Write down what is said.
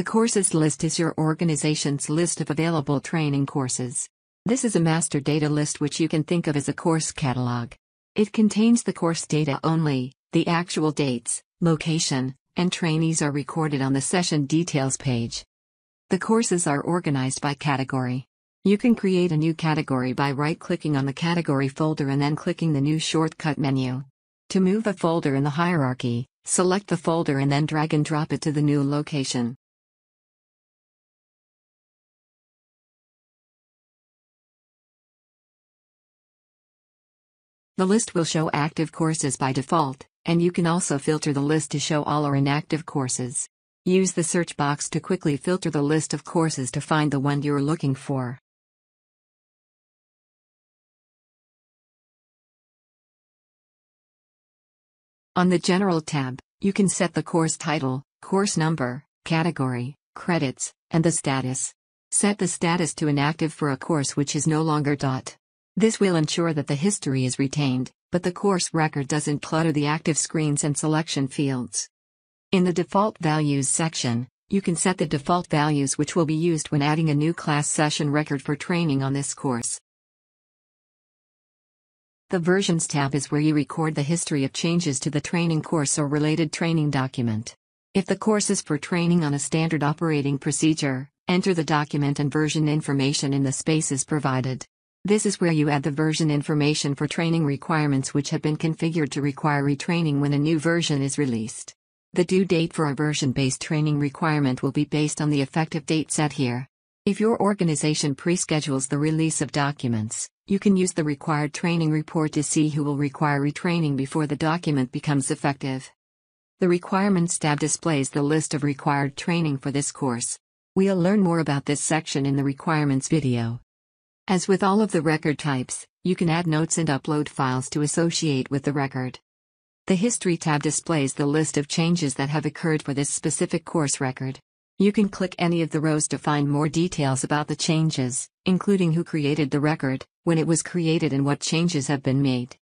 The courses list is your organization's list of available training courses. This is a master data list which you can think of as a course catalog. It contains the course data only, the actual dates, location, and trainees are recorded on the session details page. The courses are organized by category. You can create a new category by right-clicking on the category folder and then clicking the new shortcut menu. To move a folder in the hierarchy, select the folder and then drag and drop it to the new location. The list will show active courses by default, and you can also filter the list to show all or inactive courses. Use the search box to quickly filter the list of courses to find the one you're looking for. On the General tab, you can set the course title, course number, category, credits, and the status. Set the status to inactive for a course which is no longer dot. This will ensure that the history is retained, but the course record doesn't clutter the active screens and selection fields. In the Default Values section, you can set the default values which will be used when adding a new class session record for training on this course. The Versions tab is where you record the history of changes to the training course or related training document. If the course is for training on a standard operating procedure, enter the document and version information in the spaces provided. This is where you add the version information for training requirements which have been configured to require retraining when a new version is released. The due date for a version-based training requirement will be based on the effective date set here. If your organization pre-schedules the release of documents, you can use the required training report to see who will require retraining before the document becomes effective. The Requirements tab displays the list of required training for this course. We'll learn more about this section in the Requirements video. As with all of the record types, you can add notes and upload files to associate with the record. The History tab displays the list of changes that have occurred for this specific course record. You can click any of the rows to find more details about the changes, including who created the record, when it was created and what changes have been made.